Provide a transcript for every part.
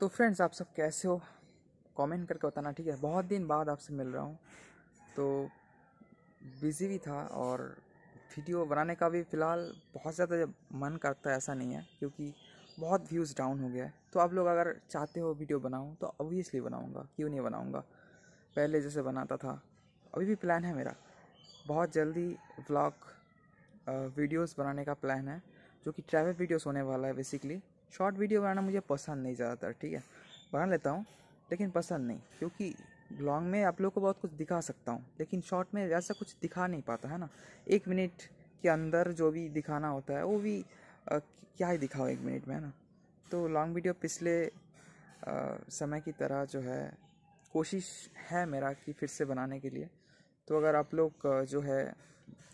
तो फ्रेंड्स आप सब कैसे हो कमेंट करके बताना ठीक है बहुत दिन बाद आपसे मिल रहा हूँ तो बिज़ी भी था और वीडियो बनाने का भी फ़िलहाल बहुत ज़्यादा जब मन करता है ऐसा नहीं है क्योंकि बहुत व्यूज़ डाउन हो गया है तो आप लोग अगर चाहते हो वीडियो बनाऊँ तो ऑब्वियसली बनाऊँगा क्यों नहीं बनाऊँगा पहले जैसे बनाता था अभी भी प्लान है मेरा बहुत जल्दी ब्लॉग वीडियोज़ बनाने का प्लान है जो कि ट्रैवल वीडियोस होने वाला है बेसिकली शॉर्ट वीडियो बनाना मुझे पसंद नहीं ज़्यादातर ठीक है बना लेता हूँ लेकिन पसंद नहीं क्योंकि लॉन्ग में आप लोग को बहुत कुछ दिखा सकता हूँ लेकिन शॉर्ट में ऐसा कुछ दिखा नहीं पाता है ना एक मिनट के अंदर जो भी दिखाना होता है वो भी आ, क्या ही दिखाओ एक मिनट में है ना तो लॉन्ग वीडियो पिछले आ, समय की तरह जो है कोशिश है मेरा कि फिर से बनाने के लिए तो अगर आप लोग जो है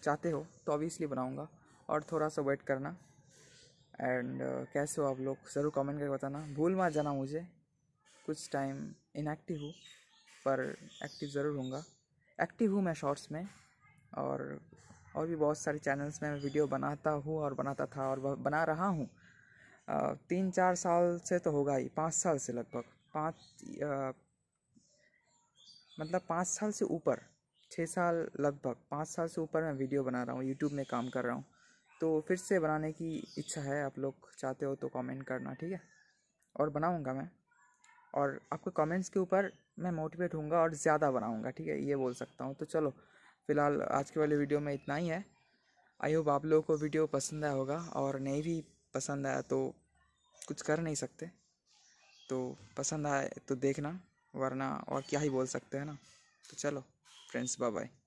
चाहते हो तो ऑब्वियसली बनाऊँगा और थोड़ा सा वेट करना एंड uh, कैसे हो आप लोग ज़रूर कमेंट करके बताना भूल मत जाना मुझे कुछ टाइम इनएक्टिव हूँ पर एक्टिव ज़रूर होऊंगा एक्टिव हूँ मैं शॉर्ट्स में और और भी बहुत सारे चैनल्स में मैं वीडियो बनाता हूँ और बनाता था और बना रहा हूँ तीन चार साल से तो होगा ही पाँच साल से लगभग पाँच मतलब पाँच साल से ऊपर छः साल लगभग पाँच साल से ऊपर मैं वीडियो बना रहा हूँ यूट्यूब में काम कर रहा हूँ तो फिर से बनाने की इच्छा है आप लोग चाहते हो तो कमेंट करना ठीक है और बनाऊंगा मैं और आपके कमेंट्स के ऊपर मैं मोटिवेट होऊंगा और ज़्यादा बनाऊँगा ठीक है ये बोल सकता हूँ तो चलो फ़िलहाल आज के वाले वीडियो में इतना ही है आई होप आप लोगों को वीडियो पसंद आया होगा और नहीं भी पसंद आया तो कुछ कर नहीं सकते तो पसंद आए तो देखना वरना और क्या ही बोल सकते हैं ना तो चलो फ्रेंड्स बाय बाय